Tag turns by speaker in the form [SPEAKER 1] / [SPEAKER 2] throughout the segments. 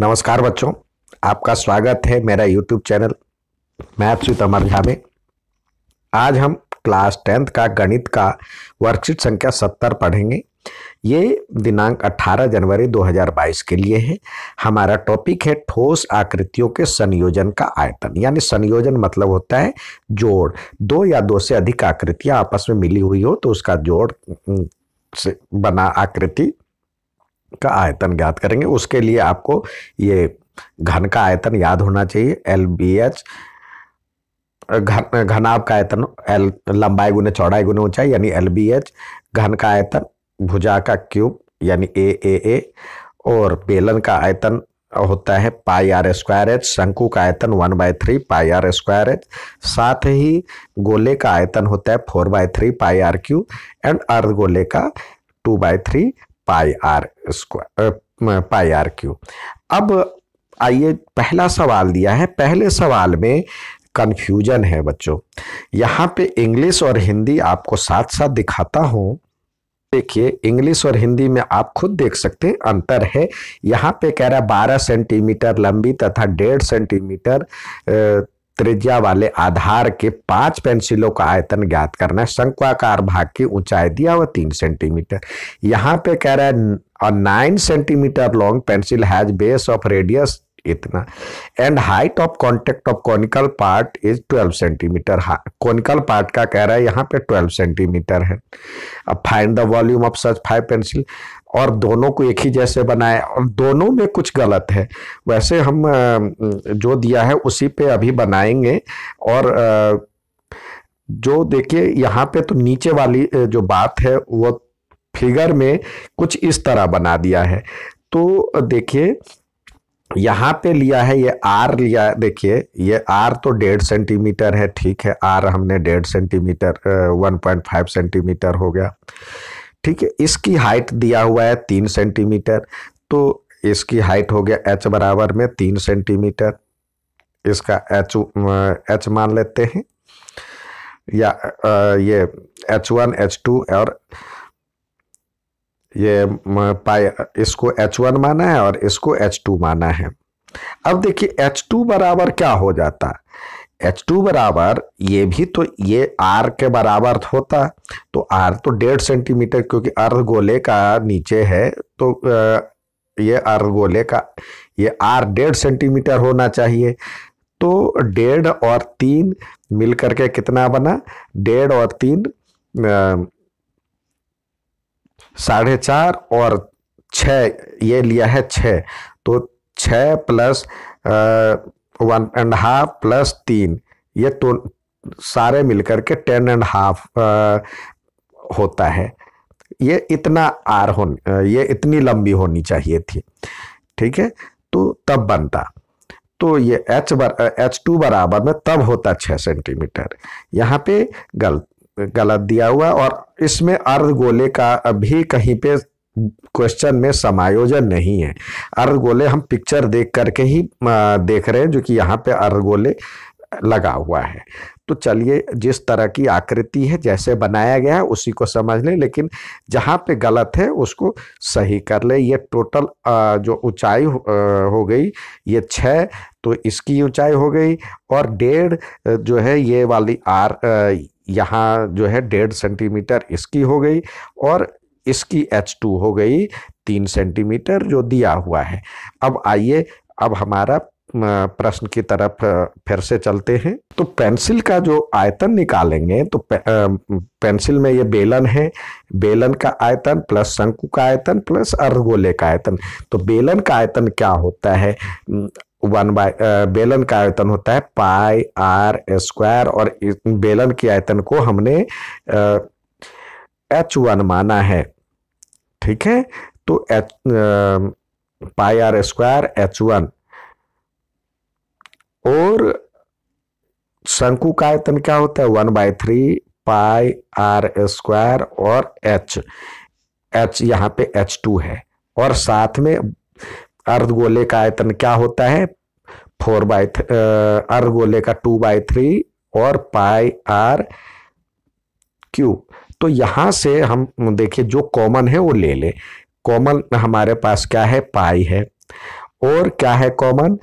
[SPEAKER 1] नमस्कार बच्चों आपका स्वागत है मेरा YouTube channel maths with Amar Jha में आज हम क्लास टेंथ का गणित का वर्कशीट संख्या सत्तर पढ़ेंगे ये दिनांक 18 जनवरी 2022 के लिए है हमारा टॉपिक है ठोस आकृतियों के संयोजन का आयतन यानी संयोजन मतलब होता है जोड़ दो या दो से अधिक आकृतियां आपस में मिली हुई हो तो उसका जोड़ से बना आकृति का आयतन ज्ञात करेंगे उसके लिए आपको ये घन का आयतन याद होना चाहिए एल बी एच घन घनाभ का आयतन एल लंबाई गुने चौड़ाई गुने ऊंचाई यानी एल बी एच घन का आयतन भुजा का क्यूब यानी ए ए ए और बेलन का आयतन होता है पाई आर स्क्वायर एच शंकु का आयतन one by three pi R square H साथ ही गोले का आयतन होता है four by three pi R cube and अर्ध गोले का two by three pi R square pi R cube अब आइए पहला सवाल दिया है पहले सवाल में कन्फ्यूजन है बच्चों यहाँ पे इंग्लिश और हिंदी आपको साथ साथ दिखाता हूँ देखिए इंग्लिश और हिंदी में आप खुद देख सकते हैं अंतर है यहाँ पे कह रहा है बारह सेंटीमीटर लंबी तथा डेढ़ सेंटीमीटर त्रिज्या वाले आधार के पांच पेंसिलों का आयतन ज्ञात करना है शंक्वाकार भाग की ऊंचाई दिया हुआ तीन सेंटीमीटर यहाँ पे कह रहा है और nine centimetre long pencil has base of radius इतना and height of contact of conical part is 12 centimetre conical part का कह रहा है यहाँ पे 12 सेंटीमीटर है अब find the volume of such five pencil और दोनों को एक ही जैसे बनाए और दोनों में कुछ गलत है वैसे हम जो दिया है उसी पे अभी बनाएंगे और जो देखिए यहाँ पे तो नीचे वाली जो बात है वो फिगर में कुछ इस तरह बना दिया है तो देखिए यहाँ पे लिया है ये आर लिया देखिए ये आर तो डेढ़ सेंटीमीटर है ठीक है आर हमने डेढ़ centimetre one point five centimetre हो गया ठीक है इसकी हाइट दिया हुआ है तीन सेंटीमीटर तो इसकी हाइट हो गया एच बराबर में तीन सेंटीमीटर इसका एच एच मान लेते हैं या ये एच वन एच टू और ये पाए इसको एच वन माना है और इसको एच टू माना है अब देखिए एच टू बराबर क्या हो जाता है एच टू बराबर ये भी तो ये आर के बराबर होता तो आर तो डेढ़ सेंटीमीटर क्योंकि अर्ध गोले का नीचे है तो ये अर्ध गोले का ये आर डेढ़ सेंटीमीटर होना चाहिए तो डेढ़ और तीन मिलकर के कितना बना डेढ़ और तीन साढ़े चार और छ ये लिया है छ तो छ plus one and half plus तीन ये तो सारे मिलकर के टेन एंड हाफ होता है ये इतना आर हो ये इतनी लंबी होनी चाहिए थी ठीक है तो तब बनता तो ये एच बर एच टू बराबर में तब होता छः सेंटीमीटर यहाँ पे गलत गलत दिया हुआ और इसमें अर्ध गोले का भी कहीं पे क्वेश्चन में समायोजन नहीं है अर्गोले हम पिक्चर देख करके ही देख रहे हैं जो कि यहाँ पे अर्गोले लगा हुआ है तो चलिए जिस तरह की आकृति है जैसे बनाया गया है उसी को समझ लें लेकिन जहाँ पे गलत है उसको सही कर लें ये टोटल जो ऊंचाई हो गई ये छः तो इसकी ऊंचाई हो गई और डेढ़ जो है ये वाली आर यहाँ जो है डेढ़ सेंटीमीटर इसकी हो गई और इसकी एच टू हो गई तीन सेंटीमीटर जो दिया हुआ है अब आइए अब हमारा प्रश्न की तरफ फिर से चलते हैं तो पेंसिल का जो आयतन निकालेंगे तो पेंसिल में ये बेलन है बेलन का आयतन प्लस शंकु का आयतन प्लस अर्धगोले का आयतन तो बेलन का आयतन क्या होता है वन बाय बेलन का आयतन होता है पाई आर स्क्वायर और बेलन की आयतन को हमने एच वन माना है ठीक है तो H pi R square H one और शंकु का आयतन क्या होता है one by three pi R square और एच एच यहां पे एच टू है और साथ में अर्धगोले का आयतन क्या होता है फोर बाय अर्धगोले का टू बाई थ्री और पाई आर क्यू तो यहाँ से हम देखिए जो कॉमन है वो ले लें कॉमन हमारे पास क्या है पाई है और क्या है कॉमन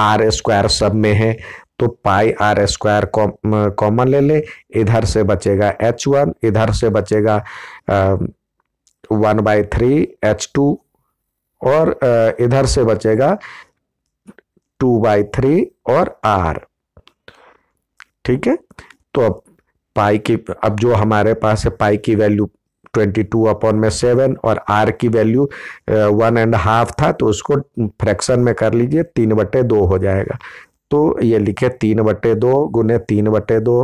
[SPEAKER 1] आर स्क्वायर सब में है तो पाई आर स्क्वायर कॉमन ले ले इधर से बचेगा एच वन इधर से बचेगा one by three H two और इधर से बचेगा टू बाई थ्री और आर ठीक है तो अब पाई की अब जो हमारे पास है पाई की वैल्यू 22 अपॉन में सेवन और आर की वैल्यू वन एंड हाफ था तो उसको फ्रैक्शन में कर लीजिए तीन बटे दो हो जाएगा तो ये लिखे तीन बटे दो गुने तीन बटे दो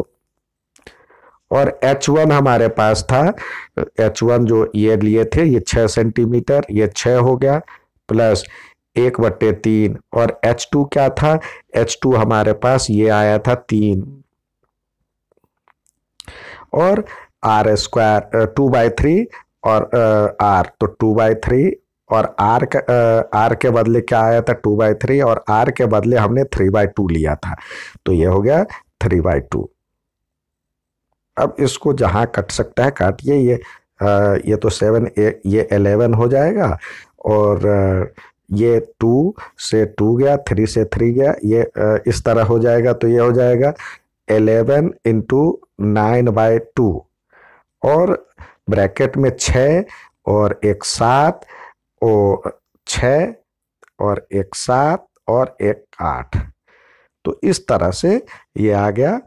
[SPEAKER 1] और H1 हमारे पास था H1 जो ये लिए थे ये छः सेंटीमीटर ये छः हो गया प्लस एक बट्टे तीन और H2 क्या था H2 हमारे पास ये आया था तीन और R square two by three और आर uh, तो टू बाई थ्री और आर आर uh, के बदले क्या आया था टू बाई थ्री और आर के बदले हमने थ्री बाई टू लिया था तो ये हो गया थ्री बाई टू अब इसको जहाँ कट सकता है काटिए ये uh, ये तो सेवन ये एलेवन हो जाएगा और ये टू से टू गया थ्री से थ्री गया ये इस तरह हो जाएगा तो ये हो जाएगा eleven into nine by two और ब्रैकेट में छ और एक सात और छ और एक सात और एक आठ तो इस तरह से ये आ गया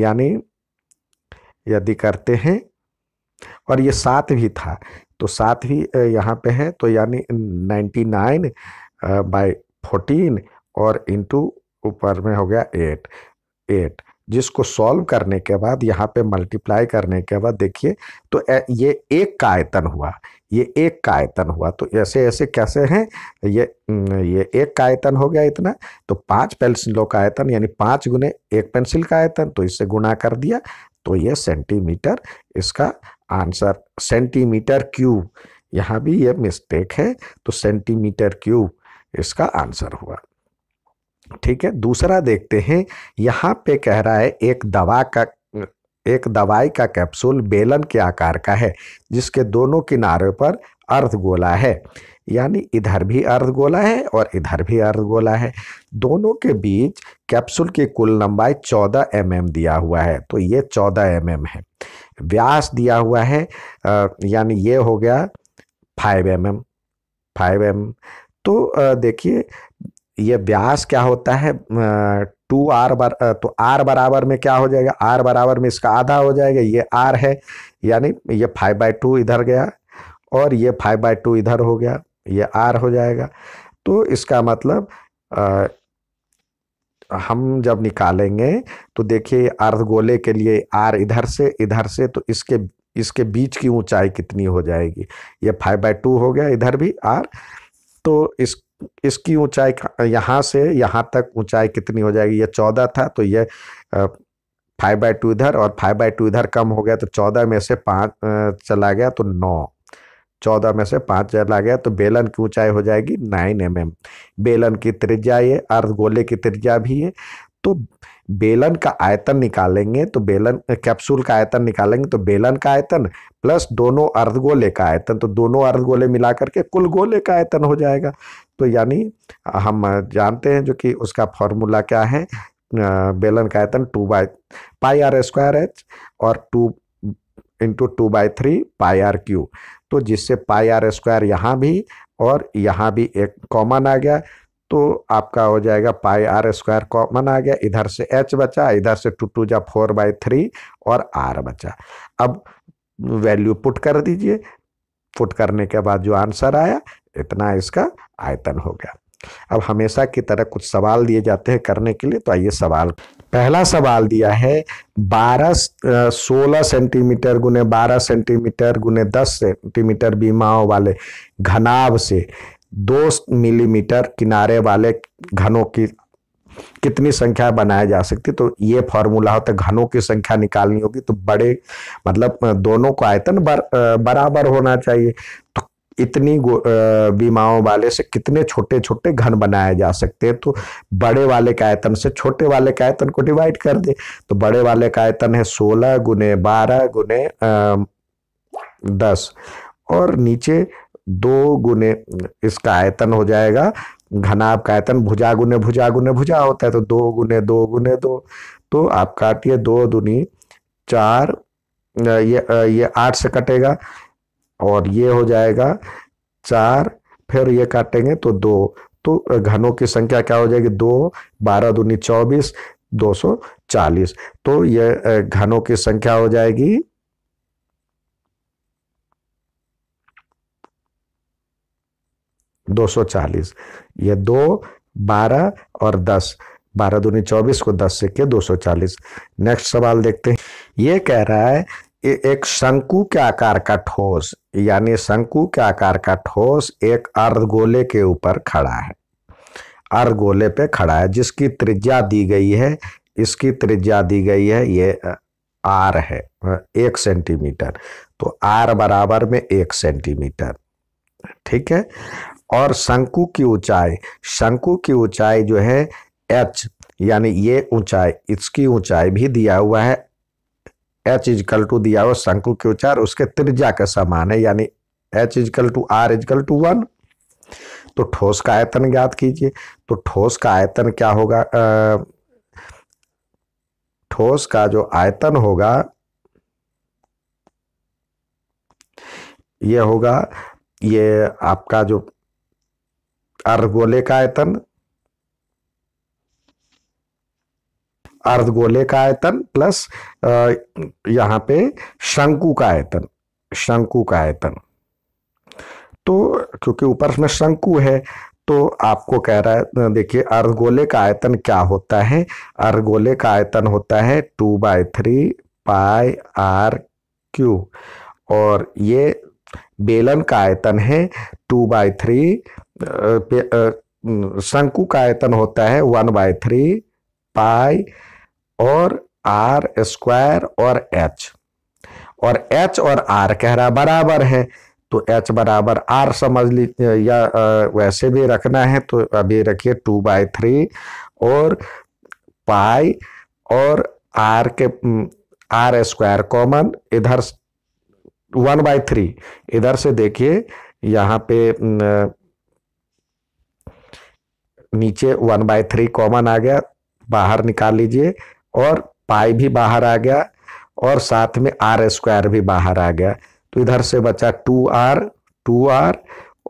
[SPEAKER 1] यानी यदि करते हैं और ये सात भी था तो सात भी यहाँ पे है तो यानी नाइन्टी नाइन बाई फोर्टीन और इंटू ऊपर में हो गया एट एट जिसको सॉल्व करने के बाद यहाँ पे मल्टीप्लाई करने के बाद देखिए तो ये एक का आयतन हुआ ये एक का आयतन हुआ तो ऐसे ऐसे कैसे हैं ये ये एक का आयतन हो गया इतना तो पांच पेंसिलों का आयतन यानी पाँच गुने एक पेंसिल का आयतन तो इससे गुणा कर दिया तो ये सेंटीमीटर इसका आंसर सेंटीमीटर क्यूब यहाँ भी ये मिस्टेक है तो सेंटीमीटर क्यूब इसका आंसर हुआ ठीक है दूसरा देखते हैं यहाँ पे कह रहा है एक दवा का एक दवाई का कैप्सूल बेलन के आकार का है जिसके दोनों किनारों पर अर्ध गोला है यानी इधर भी अर्ध गोला है और इधर भी अर्ध गोला है दोनों के बीच कैप्सूल की कुल लंबाई 14 एम mm दिया हुआ है तो ये 14 एम mm है व्यास दिया हुआ है यानी ये हो गया 5 एम एम फाइव एम तो देखिए ये ब्यास क्या होता है टू आर बर तो आर बराबर में क्या हो जाएगा आर बराबर में इसका आधा हो जाएगा ये आर है यानी ये फाइव बाई टू इधर गया और ये फाइव बाई टू इधर हो गया ये आर हो जाएगा तो इसका मतलब आ, हम जब निकालेंगे तो देखिए अर्धगोले के लिए आर इधर से इधर से तो इसके इसके बीच की ऊंचाई कितनी हो जाएगी ये फाइव बाई टू हो गया इधर भी आर तो इस इसकी ऊंचाई यहाँ से यहाँ तक ऊंचाई कितनी हो जाएगी ये चौदह था तो ये फाइव बाई टू इधर और फाइव बाई टू इधर कम हो गया तो चौदह में से पाँच चला गया तो नौ चौदह में से पाँच चला गया तो बेलन की ऊंचाई हो जाएगी नाइन एम एम बेलन की त्रिज्या ये अर्ध गोले की त्रिज्या भी है तो बेलन का आयतन निकालेंगे तो बेलन कैप्सूल का आयतन निकालेंगे तो बेलन का आयतन प्लस दोनों अर्धगोले का आयतन तो दोनों अर्धगोले मिला करके कुल गोले का आयतन हो जाएगा तो यानी हम जानते हैं जो कि उसका फॉर्मूला क्या है बेलन का आयतन two by pi R square H और two into two by three pi R cube तो जिससे पाई आर स्क्वायर यहाँ भी और यहाँ भी एक कॉमन आ गया तो आपका हो जाएगा पाई आर स्क्वायर कॉमन आ गया इधर से एच बचा इधर से टू टू जा फोर बाई थ्री और आर बचा अब वैल्यू पुट कर दीजिए पुट करने के बाद जो आंसर आया इतना इसका आयतन हो गया अब हमेशा की तरह कुछ सवाल दिए जाते हैं करने के लिए तो आइए सवाल पहला सवाल दिया है 12 सोलह सेंटीमीटर गुने 12 सेंटीमीटर गुने 10 सेंटीमीटर बीमाओं वाले घनाव से दो मिलीमीटर किनारे वाले घनों की कितनी संख्या बनाया जा सकती तो ये फॉर्मूला होता है घनों की संख्या निकालनी होगी तो बड़े मतलब दोनों को आयतन बर, बराबर होना चाहिए इतनी बीमाओं वाले से कितने छोटे छोटे घन बनाए जा सकते हैं तो बड़े वाले के आयतन से छोटे वाले के आयतन को डिवाइड कर दे तो बड़े वाले का आयतन है सोलह गुने बारह गुने दस और नीचे दो गुने इसका आयतन हो जाएगा घनाभ का आयतन भुजा गुने भुजा गुने भुजा होता है तो दो गुने दो गुने दो तो आप काटिए दो दुनी चार ये ये आठ से कटेगा और ये हो जाएगा चार फिर ये काटेंगे तो दो तो घनों की संख्या क्या हो जाएगी दो बारह दूनी चौबीस दो सौ चालीस तो ये घनों की संख्या हो जाएगी दो सौ चालीस ये दो बारह और दस बारह दूनी चौबीस को दस से के दो सौ चालीस नेक्स्ट सवाल देखते हैं ये कह रहा है एक शंकु के आकार का ठोस यानी शंकु के आकार का ठोस एक अर्धगोले के ऊपर खड़ा है अर्धगोले पे खड़ा है जिसकी त्रिज्या दी गई है इसकी त्रिज्या दी गई है ये आर है एक सेंटीमीटर तो आर बराबर में एक सेंटीमीटर ठीक है और शंकु की ऊंचाई शंकु की ऊंचाई जो है एच यानी ये ऊंचाई इसकी ऊंचाई भी दिया हुआ है एच इजकल टू दिया हुआ शंकु के उचार उसके त्रिज्या के समान है यानी H is equal two R is equal two one तो ठोस का आयतन ज्ञात कीजिए तो ठोस का आयतन क्या होगा ठोस का जो आयतन होगा ये होगा ये आपका जो अर्गोले का आयतन अर्धगोले का आयतन प्लस यहाँ पे शंकु का आयतन शंकु का आयतन तो क्योंकि ऊपर में शंकु है तो आपको कह रहा है देखिए अर्धगोले का आयतन क्या होता है अर्धगोले का आयतन होता है two by three pi R cube और ये बेलन का आयतन है टू बाय थ्री शंकु का आयतन होता है वन बाय थ्री पाई और आर स्क्वायर और एच और एच और आर कह रहा बराबर है तो एच बराबर आर समझ लीजिए या वैसे भी रखना है तो अभी रखिए टू बाई थ्री और पाई और आर के आर स्क्वायर कॉमन इधर वन बाई थ्री इधर से देखिए यहाँ पे नीचे वन बाई थ्री कॉमन आ गया बाहर निकाल लीजिए और पाई भी बाहर आ गया और साथ में आर स्क्वायर भी बाहर आ गया तो इधर से बचा टू आर टू आर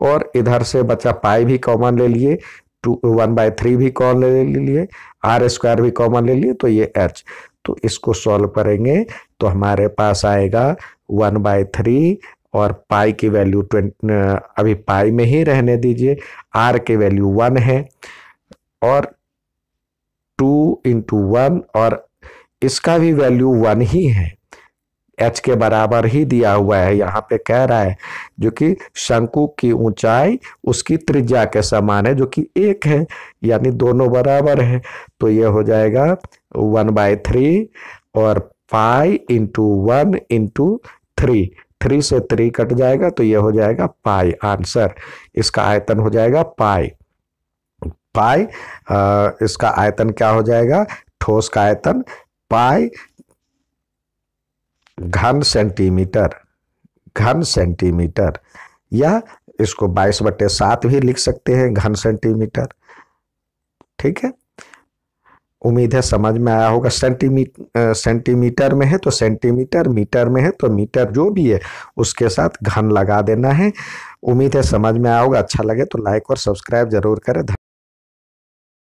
[SPEAKER 1] और इधर से बचा पाई भी कॉमन ले लिए टू वन बाय थ्री भी कॉमन ले लिए आर स्क्वायर भी कॉमन ले लिए तो ये एच तो इसको सॉल्व करेंगे तो हमारे पास आएगा वन बाई थ्री और पाई की वैल्यू ट्वेंट अभी पाई में ही रहने दीजिए आर की वैल्यू वन है और टू इंटू वन और इसका भी वैल्यू वन ही है एच के बराबर ही दिया हुआ है यहाँ पे कह रहा है जो कि शंकु की ऊंचाई उसकी त्रिज्या के समान है जो कि एक है यानी दोनों बराबर है तो ये हो जाएगा वन बाय थ्री और pi into one into three three से थ्री कट जाएगा तो ये हो जाएगा पाई आंसर इसका आयतन हो जाएगा पाई पाई इसका आयतन क्या हो जाएगा ठोस का आयतन पाई घन सेंटीमीटर घन सेंटीमीटर या इसको 22 बटे सात भी लिख सकते हैं घन सेंटीमीटर ठीक है उम्मीद है समझ में आया होगा सेंटीमीटर सेंटीमीटर में है तो सेंटीमीटर मीटर में है तो मीटर जो भी है उसके साथ घन लगा देना है उम्मीद है समझ में आया होगा अच्छा लगे तो लाइक और सब्सक्राइब जरूर करें